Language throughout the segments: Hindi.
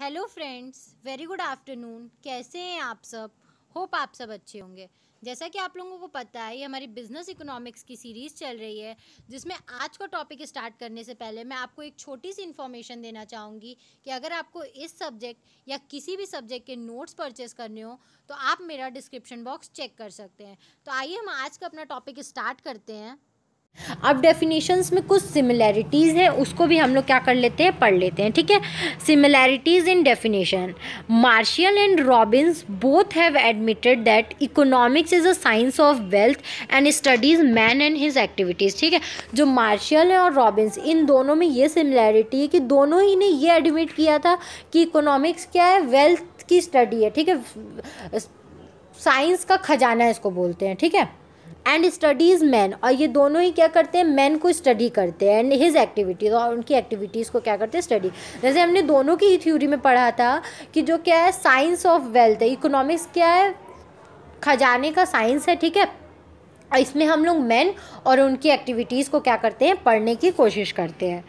hello friends very good afternoon कैसे हैं आप सब होप आप सब अच्छे होंगे जैसा कि आप लोगों को पता है ये हमारी बिज़नेस इकोनॉमिक्स की सीरीज़ चल रही है जिसमें आज का टॉपिक स्टार्ट करने से पहले मैं आपको एक छोटी सी इन्फॉर्मेशन देना चाहूँगी कि अगर आपको इस सब्जेक्ट या किसी भी सब्जेक्ट के नोट्स परचेस करने हो तो आप मेरा डिस्क्रिप्शन बॉक्स चेक कर सकते हैं तो आइए हम आज का अपना टॉपिक स्टार्ट करते हैं अब डेफिनेशंस में कुछ सिमिलैरिटीज़ हैं उसको भी हम लोग क्या कर लेते हैं पढ़ लेते हैं ठीक है similarities in definition Marshall and Robbins both have admitted that economics is a science of wealth and studies man and his activities ठीक है जो मार्शियल है और रॉबिन्स इन दोनों में ये सिमिलैरिटी है कि दोनों ही ने ये एडमिट किया था कि इकोनॉमिक्स क्या है वेल्थ की स्टडी है ठीक है साइंस का खजाना इसको बोलते हैं ठीक है एंड स्टडीज़ मैन और ये दोनों ही क्या करते हैं मैन को स्टडी करते हैं एंड हिज एक्टिविटीज़ और उनकी एक्टिविटीज़ को क्या करते हैं स्टडी जैसे हमने दोनों की ही थ्योरी में पढ़ा था कि जो क्या है साइंस ऑफ वेल्थ है इकोनॉमिक्स क्या है खजाने का साइंस है ठीक है इसमें हम लोग मैन और उनकी एक्टिविटीज़ को क्या करते हैं पढ़ने की कोशिश करते हैं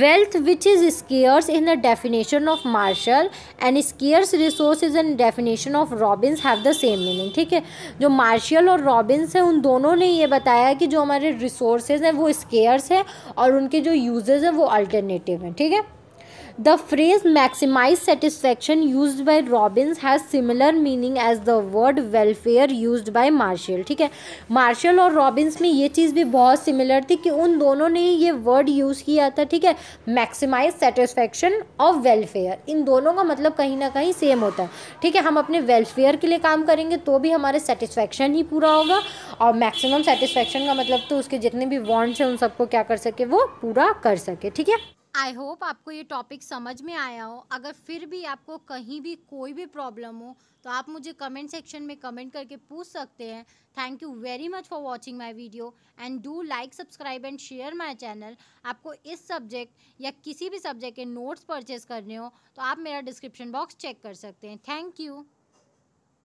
wealth which is scarce in the definition of Marshall and scarce resource is an definition of Robbins have the same meaning ठीक है जो मार्शल और रॉबिन्स हैं उन दोनों ने ये बताया कि जो हमारे रिसोर्सेज हैं वो स्केयर्स हैं और उनके जो यूजेज़ हैं वो अल्टरनेटिव हैं ठीक है the phrase maximise satisfaction used by Robbins has similar meaning as the word welfare used by Marshall ठीक है मार्शल और रॉबिन्स में ये चीज़ भी बहुत सिमिलर थी कि उन दोनों ने ये वर्ड यूज़ किया था ठीक है मैक्सिमाइज सेटिस्फैक्शन और वेलफेयर इन दोनों का मतलब कहीं ना कहीं सेम होता है ठीक है हम अपने वेलफेयर के लिए काम करेंगे तो भी हमारे सेटिस्फैक्शन ही पूरा होगा और मैक्सिमम सेटिस्फैक्शन का मतलब तो उसके जितने भी वॉन्ट्स हैं उन सबको क्या कर सके वो पूरा कर सके ठीक है आई होप आपको ये टॉपिक समझ में आया हो अगर फिर भी आपको कहीं भी कोई भी प्रॉब्लम हो तो आप मुझे कमेंट सेक्शन में कमेंट करके पूछ सकते हैं thank you very much for watching my video and do like subscribe and share my channel आपको इस सब्जेक्ट या किसी भी सब्जेक्ट के नोट्स परचेज करने हो तो आप मेरा डिस्क्रिप्शन बॉक्स चेक कर सकते हैं थैंक यू